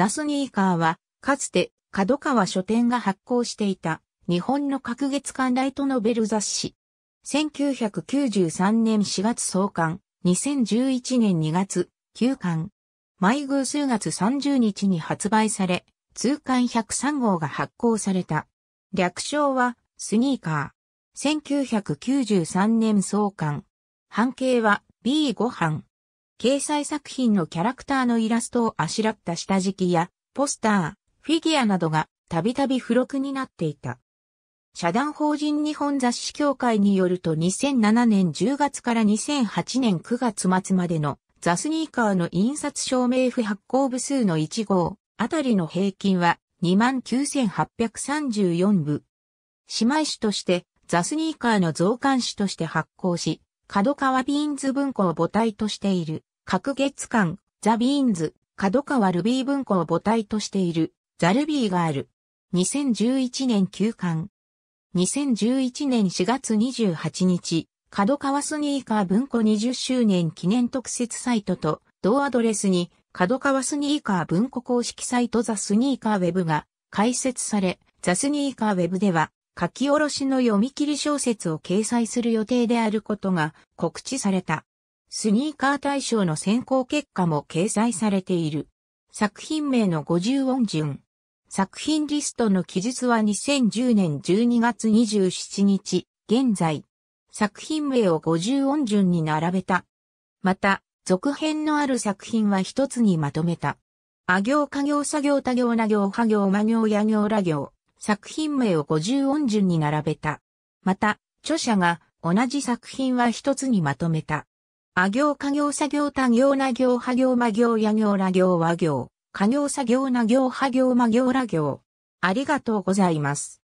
ザ・スニーカーは、かつて、角川書店が発行していた、日本の格月刊ライトノベル雑誌。1993年4月創刊、2011年2月、休刊。毎偶数月30日に発売され、通刊103号が発行された。略称は、スニーカー。1993年創刊。半径は B5 班。掲載作品のキャラクターのイラストをあしらった下敷きや、ポスター、フィギュアなどがたびたび付録になっていた。社団法人日本雑誌協会によると2007年10月から2008年9月末までのザスニーカーの印刷証明不発行部数の1号あたりの平均は29,834部。姉妹誌としてザスニーカーの増刊誌として発行し、角川ビーンズ文庫を母体としている各月間、ザ・ビーンズ、角川ルビー文庫を母体としている、ザ・ルビーがある。2011年休刊。2011年4月28日、角川スニーカー文庫20周年記念特設サイトと、同アドレスに、角川スニーカー文庫公式サイトザ・スニーカーウェブが開設され、ザ・スニーカーウェブでは、書き下ろしの読み切り小説を掲載する予定であることが告知された。スニーカー大賞の選考結果も掲載されている。作品名の50音順。作品リストの記述は2010年12月27日、現在。作品名を50音順に並べた。また、続編のある作品は一つにまとめた。あ行家行作業多行な行派行魔行や行ら行。作品名を50音順に並べた。また、著者が同じ作品は一つにまとめた。あ行家行作業他行な行派行魔行や行ら行和行。家行作業な行派行魔行ら行。ありがとうございます。